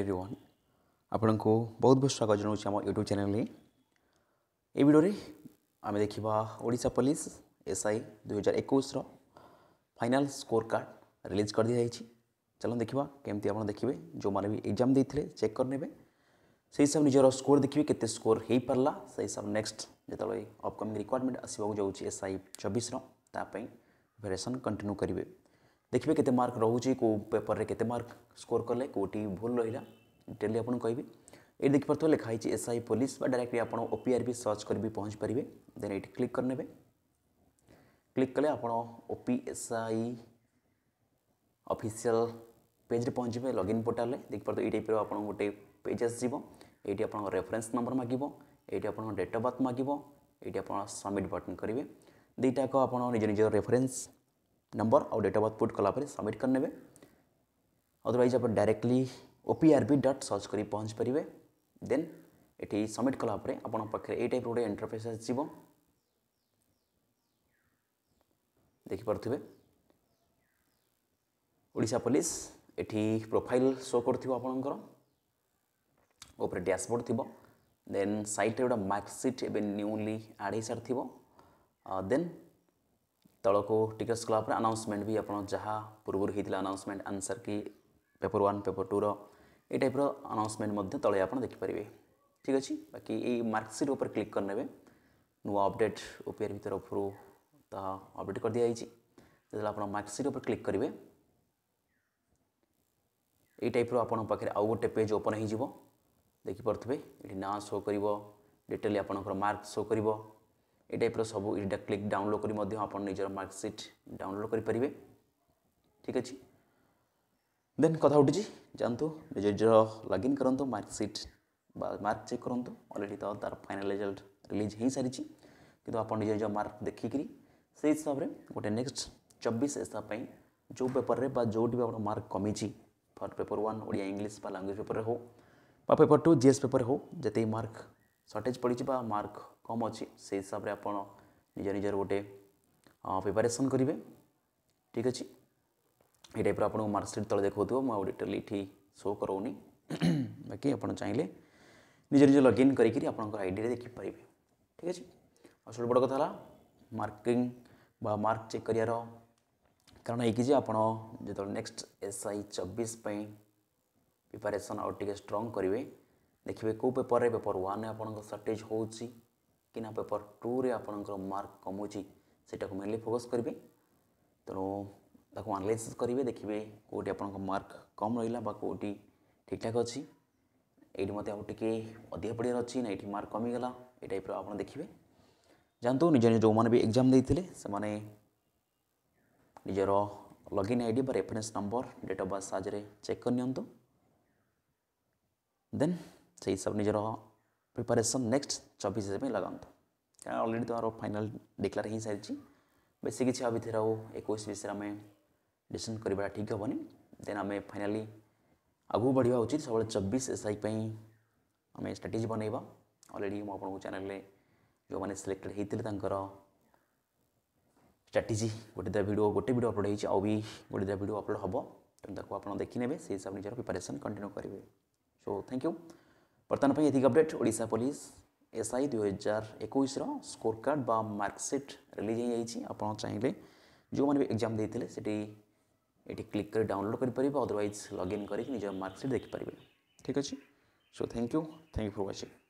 hello everyone ଆପଣଙ୍କୁ ବହୁତ ବହୁତ ସ୍ୱାଗତ ଜଣାଉଛି ଆମ ୟୁଟ୍ୟୁବ୍ ଚ୍ୟାନେଲ୍ରେ ଏହି ଭିଡ଼ିଓରେ ଆମେ ଦେଖିବା ଓଡ଼ିଶା ପୋଲିସ ଏସ୍ଆଇ ଦୁଇହଜାର ଏକୋଇଶର ଫାଇନାଲ୍ ସ୍କୋର କାର୍ଡ଼ ରିଲିଜ୍ କରିଦିଆଯାଇଛି ଚାଲନ୍ତୁ ଦେଖିବା କେମିତି ଆପଣ ଦେଖିବେ ଯେଉଁମାନେ ବି ଏକ୍ଜାମ୍ ଦେଇଥିଲେ ଚେକ୍ କରିନେବେ ସେହି ହିସାବରେ ନିଜର ସ୍କୋର ଦେଖିବେ କେତେ ସ୍କୋର ହୋଇପାରିଲା ସେହି ହିସାବରେ ନେକ୍ସଟ ଯେତେବେଳେ ଅପକମିଂ ରିକ୍ୱାରମେଣ୍ଟ ଆସିବାକୁ ଯାଉଛି ଏସ୍ଆଇ ଚବିଶର ତା ପାଇଁ ଭେରିଏସନ୍ କଣ୍ଟିନ୍ୟୁ କରିବେ देखिए केते मार्क रोचे कौ पेपर में केते मार्क स्कोर कले कौटी भूल रहा डेली आपको कहबी ये देखिपे लिखाई एसआई पुलिस डायरेक्टली आप ओपीआर भी सर्च कर भी पहुँच पारे देन ये क्लिक करने क्लिक कले आप ओपीएसआई अफिशियाल पेज रे पहुँचे लगइन पोर्टाल देखिपे ये आप गोटे पेज आसो आप रेफरेन्स नंबर मागे ये आप डेट अफ बर्थ माग ये आप सबमिट बटन करेंगे दुटाक आप निज निज रेफरेन्स नंबर आउ डेट अफ बर्थ पुट कला सबमिट करने अदरवैज आप डायरेक्टली ओपीआरबी डट सर्च कर पहुँच पारे देन ये सबमिट कलापर आपण ये टाइप गोटे इंटरफेस देख देखिपे ओडा पुलिस ये प्रोफाइल शो कर आपणकर डैशबोर्ड थी देन सैट्रे गोटे मार्कसीट एवं न्यूली आड सारी थी देन तल को टिकस कला आनाउन्समेंट भी आपड़ा पूर्व होता announcement answer key paper one paper टूर ये टाइप रनाउन्समेंट तले आप देखिपारे ठीक अच्छे बाकी यार्कसीट उपर क्लिक करेंगे नुआ अपडेट ओपीआर भी तरफ अबडेट कर दिखाई जो आप मार्कसीट उपर क्लिक करेंगे ये टाइप रखे आउ गोटे पेज ओपन हो देखिपे ना शो कर डिटेल आपंकर मार्क शो कर ये टाइप सब यहाँ क्लिक डाउनलोड करी आप निज़र मार्कसीट डाउनलोड करें ठीक अच्छे देन कथा उठी जानतु निजर लगइन करूँ मार्कसीट मार्क चेक करूँ अलरेडी तो तार फाइनाल रिजल्ट रिलीज हो सारी कि निजर मार्क देखिकी से हिसाब से गोटे नेक्स्ट चबीस हिसाब पर जो पेपर में जो भी आप मार्क कमी फर paper one Odia English language paper हो पेपर टू जीएस पेपर हो जिते मार्क सर्टेज पड़ी मार्क कम अच्छी से हिसाब से आप निज निजर गोटे प्रिपेरेसन करेंगे ठीक अच्छे ये टाइप आपको मार्कसीट तले देखा मुझे डिटेल ये शो करोनी बाकी आप चाहिए निज निज लगइन कर आईडी देखिपर ठीक अच्छे और सब बड़ कथा मार्किंग मार्क चेक कर कारण यही आप जो नेक्स्ट एस आई चबीश प्रिपेरेसन आउट स्ट्रंग करेंगे ଦେଖିବେ କେଉଁ ପେପରରେ ପେପର ୱାନ୍ରେ ଆପଣଙ୍କ ସର୍ଟେଜ୍ ହେଉଛି କି ନା ପେପର ଟୁରେ ଆପଣଙ୍କର ମାର୍କ କମୁଛି ସେଟାକୁ ମେନଲି ଫୋକସ୍ କରିବେ ତେଣୁ ତାକୁ ଆନାଲାଇସିସ୍ କରିବେ ଦେଖିବେ କେଉଁଠି ଆପଣଙ୍କ ମାର୍କ କମ୍ ରହିଲା ବା କେଉଁଠି ଠିକ୍ଠାକ୍ ଅଛି ଏଇଠି ମୋତେ ଆଉ ଟିକେ ଅଧିକ ପଢ଼ିବାର ଅଛି ନା ଏଇଠି ମାର୍କ କମିଗଲା ଏ ଟାଇପ୍ର ଆପଣ ଦେଖିବେ ଜାଣନ୍ତୁ ନିଜ ନିଜ ଯେଉଁମାନେ ବି ଏକ୍ଜାମ୍ ଦେଇଥିଲେ ସେମାନେ ନିଜର ଲଗ୍ଇନ୍ ଆଇ ଡ଼ି ବା reference number date of birth ସାହାଯ୍ୟରେ ଚେକ୍ କରିନିଅନ୍ତୁ ଦେନ୍ सही तो सब निजर प्रिपरेशन नेक्स्ट चौबीस में लगातु क्या अलरेडी तो आर फाइनाल डिक्लेयर हो सारी बेस किसी भितर आउ एक विषय आम डिसन करवा ठीक हेनी देन आम फाइनाली आगू बढ़िया उचित सब चबीस एस आई आम स्ट्राटेजी बनवा अलरेडी मुझे चेल्ले जो मैंने सिलेक्टेड होते स्ट्राटेजी गोटे दुटा भिड गोटे भिड अपलोड हो आउ भी गोटे दुटा भिड अपलोड हम तेनाली आप देखने से हिसाब निजर प्रिपेरेसन कंटिन्यू करेंगे सो थैंक यू बर्तमान पर अधिक अपडेट ओडा पुलिस एसआई दुई हजार एकोशर स्कोर कार्ड बा मार्कसीट रिलीज हो जाए आप चाहिए जो मैंने भी एग्जाम देते ये क्लिक कर डाउनलोड कर अदरवाइज लगइन कर निज मार्कसीट देखिपर ठीक अच्छे so thank you thank you for watching